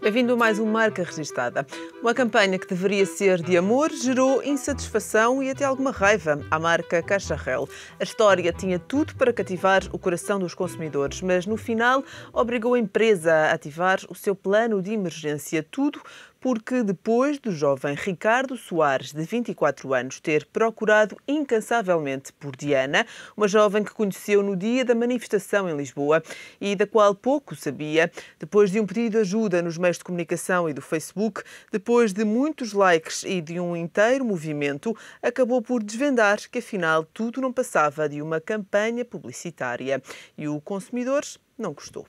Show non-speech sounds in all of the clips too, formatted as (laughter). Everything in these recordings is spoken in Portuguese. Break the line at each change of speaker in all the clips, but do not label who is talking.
Bem-vindo a mais um Marca registrada. Uma campanha que deveria ser de amor gerou insatisfação e até alguma raiva à marca Cacharrel. A história tinha tudo para cativar o coração dos consumidores, mas no final obrigou a empresa a ativar o seu plano de emergência. Tudo porque depois do jovem Ricardo Soares, de 24 anos, ter procurado incansavelmente por Diana, uma jovem que conheceu no dia da manifestação em Lisboa e da qual pouco sabia, depois de um pedido de ajuda nos meios de comunicação e do Facebook, depois de muitos likes e de um inteiro movimento, acabou por desvendar que afinal tudo não passava de uma campanha publicitária e o consumidor não gostou.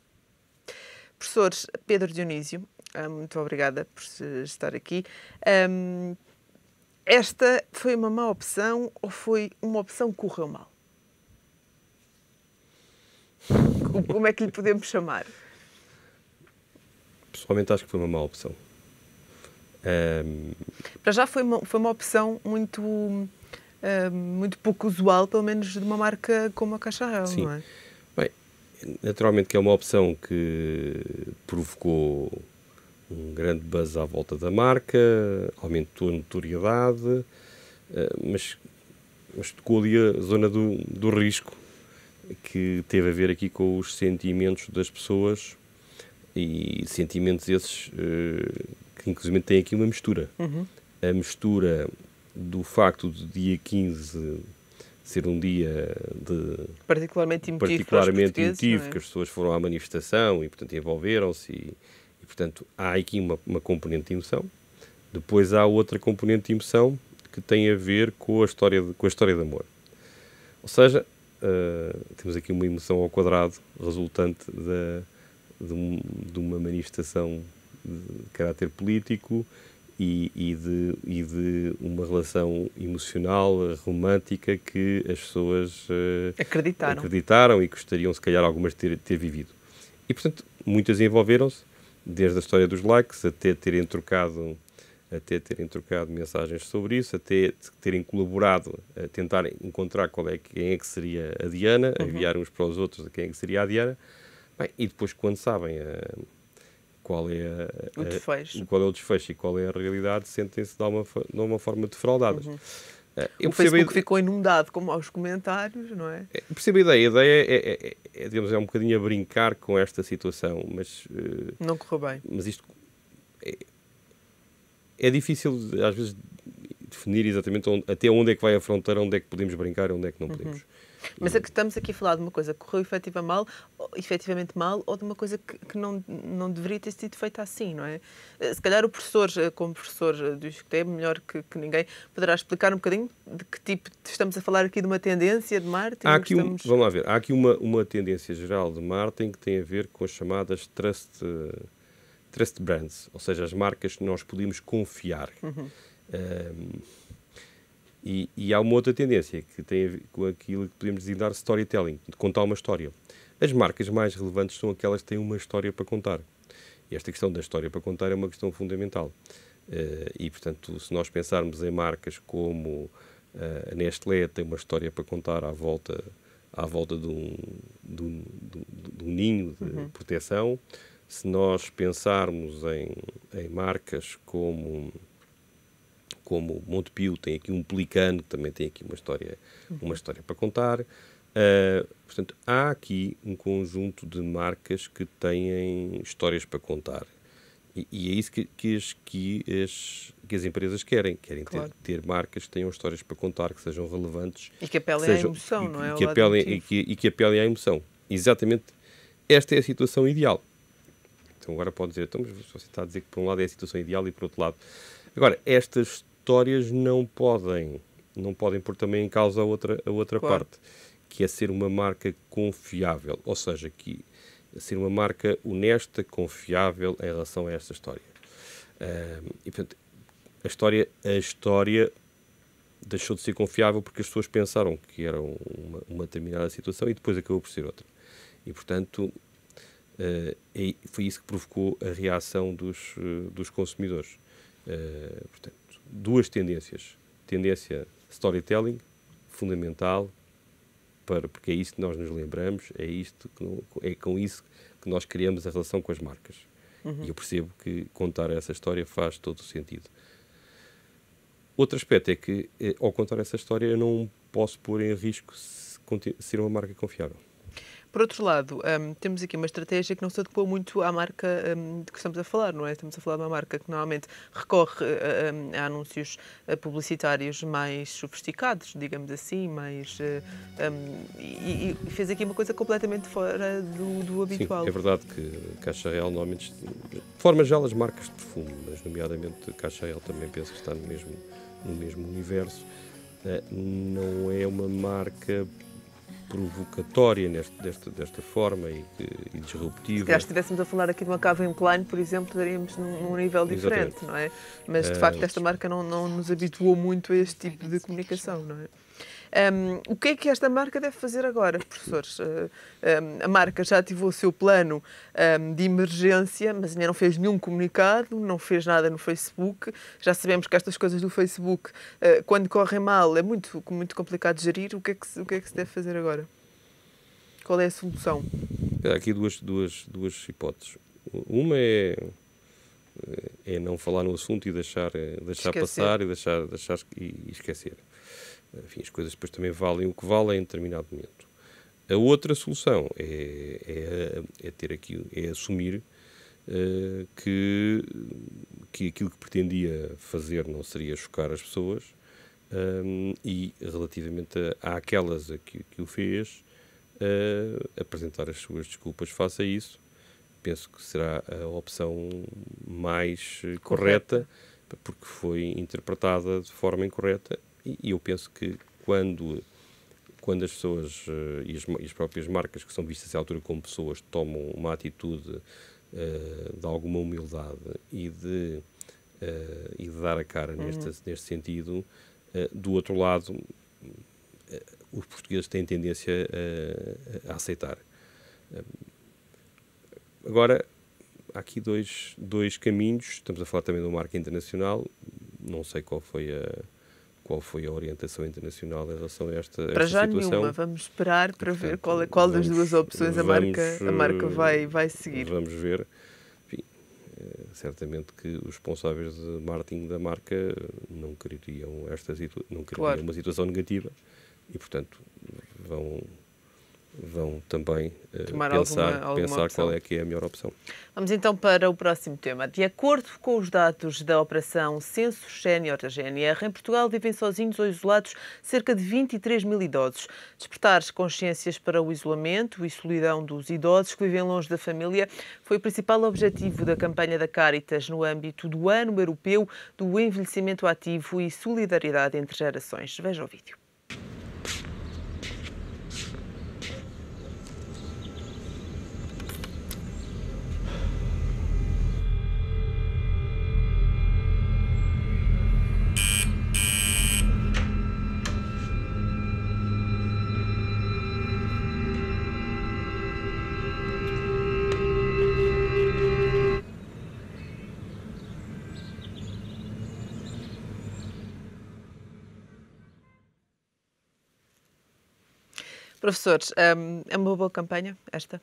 Professor Pedro Dionísio, ah, muito obrigada por estar aqui. Um, esta foi uma má opção ou foi uma opção que correu mal? Como é que lhe podemos chamar?
Pessoalmente acho que foi uma má opção. Um...
Para já foi uma, foi uma opção muito, um, muito pouco usual, pelo menos de uma marca como a Real. Sim. não é?
Bem, naturalmente que é uma opção que provocou um grande buzz à volta da marca, aumentou a notoriedade, eh, mas, mas tocou ali a zona do, do risco, que teve a ver aqui com os sentimentos das pessoas e sentimentos esses eh, que inclusive têm aqui uma mistura. Uhum. A mistura do facto do dia 15 ser um dia de
particularmente emotivo, particularmente emotivo é? que as
pessoas foram à manifestação e portanto envolveram-se e, Portanto, há aqui uma, uma componente de emoção. Depois há outra componente de emoção que tem a ver com a história de, com a história de amor. Ou seja, uh, temos aqui uma emoção ao quadrado resultante da, de, um, de, uma manifestação de caráter político e, e, de, e de uma relação emocional, romântica, que as pessoas uh, acreditaram. acreditaram e gostariam, se calhar, algumas de ter, ter vivido. E, portanto, muitas envolveram-se desde a história dos likes até terem trocado até terem trocado mensagens sobre isso, até terem colaborado a tentar encontrar qual é, quem é que seria a Diana, uhum. enviar uns para os outros quem é que seria a Diana. Bem, e depois, quando sabem a, eh, qual, é a, a, qual é o desfecho e qual é a realidade, sentem-se de, de alguma forma defraudadas. Uhum. É, eu o Facebook ide...
ficou inundado com maus comentários, não é? é
percebo a ideia. A ideia é, é, é, é digamos, é um bocadinho a brincar com esta situação, mas... Uh, não correu bem. Mas isto... É, é difícil, às vezes, definir exatamente onde, até onde é que vai a fronteira, onde é que podemos brincar, onde é que não uhum. podemos. Uhum.
Mas é estamos aqui a falar de uma coisa que correu efetiva mal, efetivamente mal ou de uma coisa que, que, não, não deveria ter sido feita assim, não é? Eh, se calhar o professor, eh, como professor eh, do tem, é melhor que, que, ninguém, poderá explicar um bocadinho de que tipo estamos a falar aqui de uma tendência de marketing? Há aqui estamos...
um, vamos lá ver. Há aqui uma, uma tendência geral de marketing que tem a ver com as chamadas trust, trust brands, ou seja, as marcas que nós podemos confiar. Uhum. Um, ehm, e, e, há uma outra tendência que tem a ver com aquilo que podemos designar storytelling, de contar uma história. As marcas mais relevantes são aquelas que têm uma história para contar. E esta questão da história para contar é uma questão fundamental. Uh, e, portanto, se nós pensarmos em marcas como uh, a Nestlé tem uma história para contar à volta, à volta de, um, de, um, de, um, de um ninho de uhum. proteção, se nós pensarmos em, em marcas como como Montepio, tem aqui um Pelicano, que também tem aqui uma história, uma história para contar. Uh, portanto, há aqui um conjunto de marcas que têm histórias para contar. E, e é isso que, que, as, que, as, que as empresas querem. Querem claro. ter, ter, marcas que tenham histórias para contar, que sejam relevantes. E que apelem que sejam, à emoção, e, não é? E que, apelem, e, que, e que apelem à emoção. Exatamente. Esta é a situação ideal. Então agora pode dizer, então, mas você está a dizer que por um lado é a situação ideal e por outro lado... Agora, estas vitórias não podem não podem pôr também em causa a outra, a outra claro. parte, que é ser uma marca confiável, ou seja, que ser uma marca honesta, confiável em relação a esta história. e, portanto, a história, a história deixou de ser confiável porque as pessoas pensaram que era uma, uma determinada situação e depois acabou por ser outra. E, portanto, uh, foi isso que provocou a reação dos, eh, dos consumidores. Uh, portanto, duas tendências. Tendência storytelling, fundamental, para, porque é isso que nós nos lembramos, é, isto que, é com isso que nós criamos a relação com as marcas. Uhum. E eu percebo que contar essa história faz todo o sentido. Outro aspecto é que, eh, ao contar essa história, eu não posso pôr em risco ser uma marca confiável.
Por outro lado, um, temos aqui uma estratégia que não se adequou muito à marca um, de que estamos a falar, não é? Estamos a falar de uma marca que normalmente recorre a, eh, hum, a anúncios eh, publicitários mais sofisticados, digamos assim, mais. Eh, um, e, e, fez aqui uma coisa completamente fora do, do habitual. Sim, é
verdade que Caixa Real normalmente. De forma geral, as marcas de perfume, mas nomeadamente Caixa Real também penso que está no mesmo, no mesmo universo. Não é uma marca provocatória neste, desta, desta forma e, e disruptiva. Se calhar
estivéssemos a falar aqui de uma Calvin Klein, por exemplo, estaríamos num, num nível diferente, Exatamente. não é? Mas de facto eh, esta marca não, não nos habituou muito a este tipo de comunicação, não é? Um, o que é que esta marca deve fazer agora, professores? Uh, eh, um, a marca já ativou o seu plano um, de emergência, mas ainda não fez nenhum comunicado, não fez nada no Facebook. Já sabemos que estas coisas do Facebook, uh, quando correm mal, é muito, muito complicado de gerir. O que, é que, o que é que se deve fazer agora? Qual é a solução?
Há aqui duas, duas, duas hipóteses. Uma é é não falar no assunto e deixar, eh, deixar esquecer. passar e deixar, deixar e esquecer. Enfim, as coisas depois também valem o que valem em determinado momento. A outra solução é, é, é ter aqui, é assumir uh, que, que aquilo que pretendia fazer não seria chocar as pessoas um, eh, e, relativamente a, àquelas a que, que o fez, uh, apresentar as suas desculpas face a isso. Penso que será a opção mais correta, porque foi interpretada de forma incorreta e eu penso que quando, quando as pessoas eh, e as, e as próprias marcas que são vistas à altura como pessoas tomam uma atitude uh, de alguma humildade e de, uh, e de dar a cara uhum. neste, neste sentido, uh, do outro lado, os portugueses têm tendência a, a aceitar. Agora, há aqui dois, dois caminhos. Estamos a falar também de uma marca internacional. Não sei qual foi a, qual foi a orientação internacional em relação a esta, esta para já nenhuma,
vamos esperar para Portanto, ver qual, é- qual vamos, das duas opções vamos, a marca, a marca eh, vai, vai seguir.
Vamos ver. Enfim, eh, certamente que os responsáveis de marketing da marca não queriam, esta situa não queriam claro. uma situação negativa e, portanto, vão vão também eh, Tomar pensar, alguma, alguma pensar qual é que é a melhor opção.
Vamos então para o próximo tema. De acordo com os dados da Operação Censo Sénior da GNR, em Portugal vivem sozinhos ou isolados cerca de 23 mil idosos. Despertar consciências para o isolamento e solidão dos idosos que vivem longe da família foi o principal objetivo da campanha da Caritas no âmbito do Ano Europeu do Envelhecimento Ativo e Solidariedade entre Gerações. Veja o vídeo. Professores, hum, é uma boa campanha esta?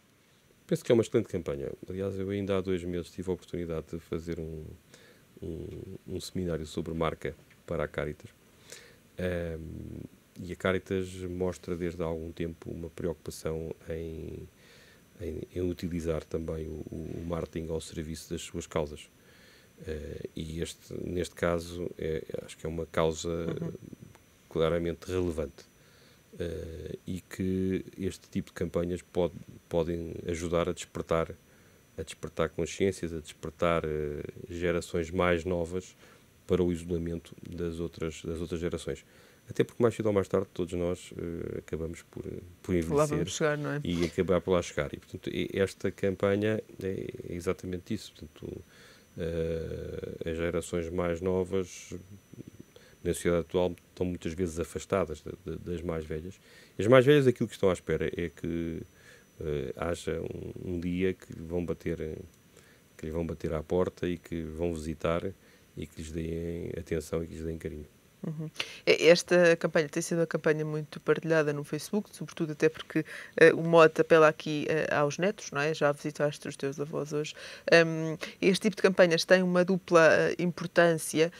Penso que é uma excelente campanha. Aliás, eu ainda há dois meses tive a oportunidade de fazer um, um, um seminário sobre marca para a Caritas. Um, e a Caritas mostra desde há algum tempo uma preocupação em, em, em utilizar também o, o, marketing ao serviço das suas causas. Uh, e este, neste caso, é, acho que é uma causa uhum. claramente relevante uh, e que este tipo de campanhas pode, podem ajudar a despertar a despertar consciências, a despertar uh, gerações mais novas para o isolamento das outras, das outras gerações. Até porque mais cedo ou mais tarde todos nós uh, acabamos por, por envelhecer chegar, é? e acabar por lá chegar. E, portanto, esta campanha é exatamente isso. Portanto, uh, as gerações mais novas na sociedade atual estão muitas vezes afastadas de, de, das mais velhas. E as mais velhas aquilo que estão à espera é que uh, haja um, um, dia que vão bater que lhe vão bater à porta e que vão visitar e que lhes deem atenção e que lhes deem carinho.
Uhum. Esta campanha tem sido uma campanha muito partilhada no Facebook, sobretudo até porque uh, o mote apela aqui uh, aos netos, não é? Já visitaste os teus avós hoje. Um, este tipo de campanhas tem uma dupla uh, importância.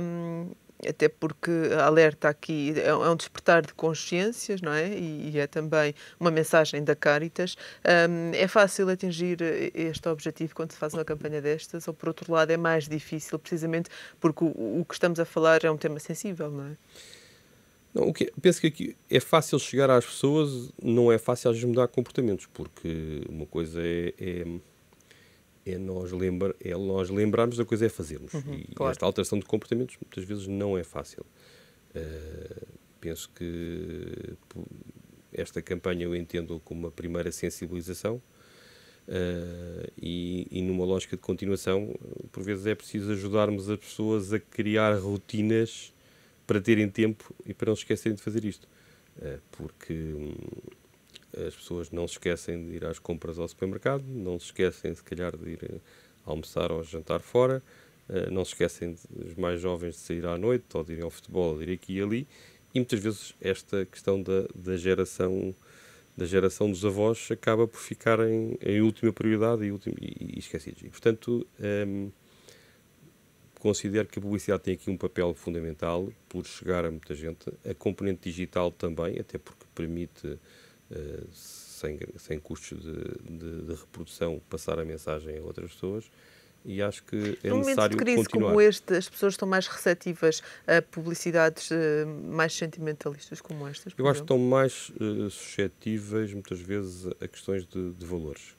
Um, até porque alerta aqui, é, é um despertar de consciências, não é? E, é também uma mensagem da Caritas. é fácil atingir eh, este objetivo quando se faz uma campanha destas, ou por outro lado é mais difícil, precisamente porque o, que estamos a falar é um tema sensível, não é?
Não, o que, é, penso que aqui é fácil chegar às pessoas, não é fácil vezes mudar comportamentos, porque uma coisa é, é é nós, lembra, é nós lembrarmos da coisa é fazermos. Uhum, e claro. esta alteração de comportamentos muitas vezes não é fácil. Uh, penso que esta campanha eu entendo como uma primeira sensibilização uh, e, e, numa lógica de continuação, por vezes é preciso ajudarmos as pessoas a criar rotinas para terem tempo e para não se esquecerem de fazer isto. Uh, porque hum, as pessoas não se esquecem de ir às compras ao supermercado, não se esquecem, se calhar, de ir eh, almoçar ou jantar fora, eh, não se esquecem dos mais jovens de sair à noite ou de ir ao futebol, ou de ir aqui e ali. E muitas vezes esta questão da, da geração da geração dos avós acaba por ficar em, em última prioridade e, último, e, e esquecidos. E, portanto, hum, considero que a publicidade tem aqui um papel fundamental por chegar a muita gente. A componente digital também, até porque permite eh, sem, sem custos de, de, de, reprodução, passar a mensagem a outras pessoas. E acho que é Num necessário de crise continuar. como
este, as pessoas estão mais receptivas a publicidades eh, mais sentimentalistas como estas? Eu acho que estão
mais uh, suscetíveis, muitas vezes, a questões de, de valores.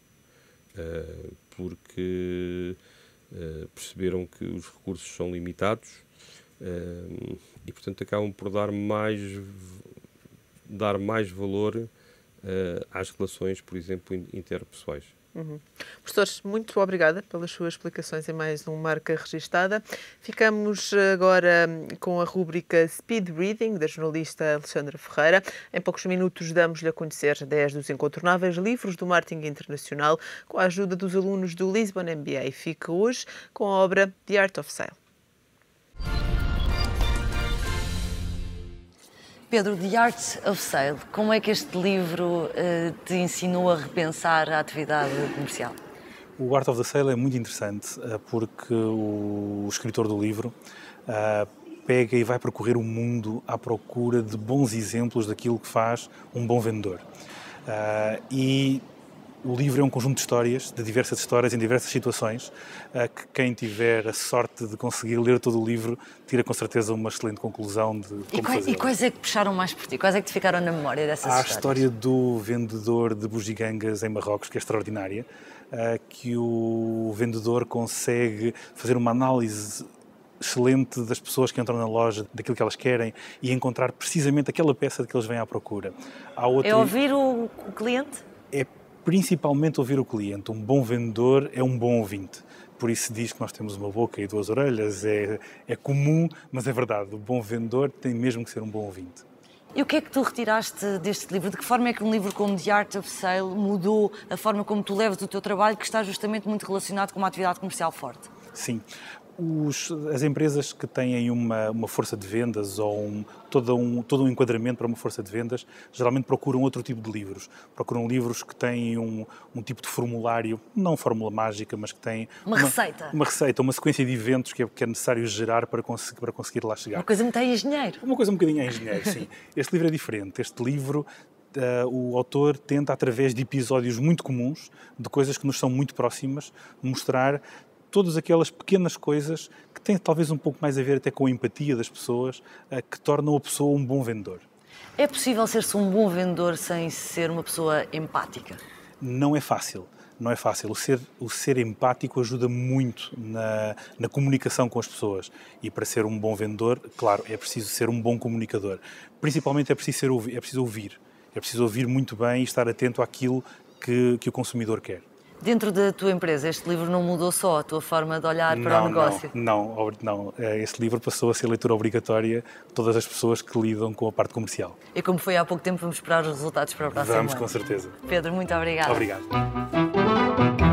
Uh, porque uh, perceberam que os recursos são limitados e, portanto, acabam por dar mais, dar mais valor uh, às relações, por exemplo, interpessoais.
Uhum. Professores, muito obrigada pelas suas explicações em mais um Marca Registada. Ficamos agora hum, com a rúbrica Speed Reading, da jornalista Alexandra Ferreira. Em poucos minutos damos-lhe a conhecer 10 dos incontornáveis livros do marketing internacional com a ajuda dos alunos do Lisbon MBA. Fica hoje com a obra The Art of Sale. Pedro, The Arts of Sale, como é que este livro uh, te ensinou a repensar a atividade comercial?
O Art of the Sale é muito interessante uh, porque o escritor do livro uh, pega e vai percorrer o mundo à procura de bons exemplos daquilo que faz um bom vendedor. e o livro é um conjunto de histórias, de diversas histórias em diversas situações, eh, que quem tiver a sorte de conseguir ler todo o livro tira com certeza uma excelente conclusão de como e, quais, e quais é que puxaram mais por ti? Quais é que te ficaram na memória dessas Há histórias? Há a história do vendedor de bugigangas em Marrocos, que é extraordinária, eh, que o vendedor consegue fazer uma análise excelente das pessoas que entram na loja, daquilo que elas querem e encontrar precisamente aquela peça de que eles vêm à procura. Há outro... É ouvir o cliente? É principalmente ouvir o cliente. Um bom vendedor é um bom ouvinte. Por isso diz que nós temos uma boca e duas orelhas. É, é comum, mas é verdade. O bom vendedor tem mesmo que ser um bom ouvinte.
E o que é que tu retiraste deste livro? De que forma é que um livro como The Art of Sale mudou a forma como tu levas o teu trabalho, que está justamente muito relacionado com uma atividade comercial forte?
Sim, os, as empresas que têm uma, uma força de vendas ou um, todo, um, todo um enquadramento para uma força de vendas geralmente procuram outro tipo de livros. Procuram livros que têm um, um tipo de formulário, não fórmula mágica, mas que têm. Uma, uma, receita. Uma receita, uma sequência de eventos que é, que é necessário gerar para, cons para conseguir lá chegar. Uma coisa muito a é engenheiro. Uma coisa um bocadinho a é engenheiro, sim. (laughs) Este livro é diferente. Este livro Uh, o autor tenta, através de episódios muito comuns, de coisas que nos são muito próximas, mostrar todas aquelas pequenas coisas que têm talvez um pouco mais a ver até com a empatia das pessoas, eh, que tornam a pessoa um bom vendedor.
É possível ser-se um bom vendedor sem ser uma pessoa empática?
Não é fácil não é fácil. O ser, o ser empático ajuda muito na, na, comunicação com as pessoas. E para ser um bom vendedor, claro, é preciso ser um bom comunicador. Principalmente é preciso, ser, é preciso ouvir. É preciso ouvir muito bem e estar atento àquilo que, que o consumidor quer.
Dentro da tua empresa, este livro não mudou só a tua forma de olhar para o negócio?
Não, não, não. Eh, este livro passou a ser leitura obrigatória de todas as pessoas que lidam com a parte comercial.
E como foi há pouco tempo, vamos esperar os resultados para a próxima Vamos, com certeza. Pedro, muito obrigado.
Obrigado.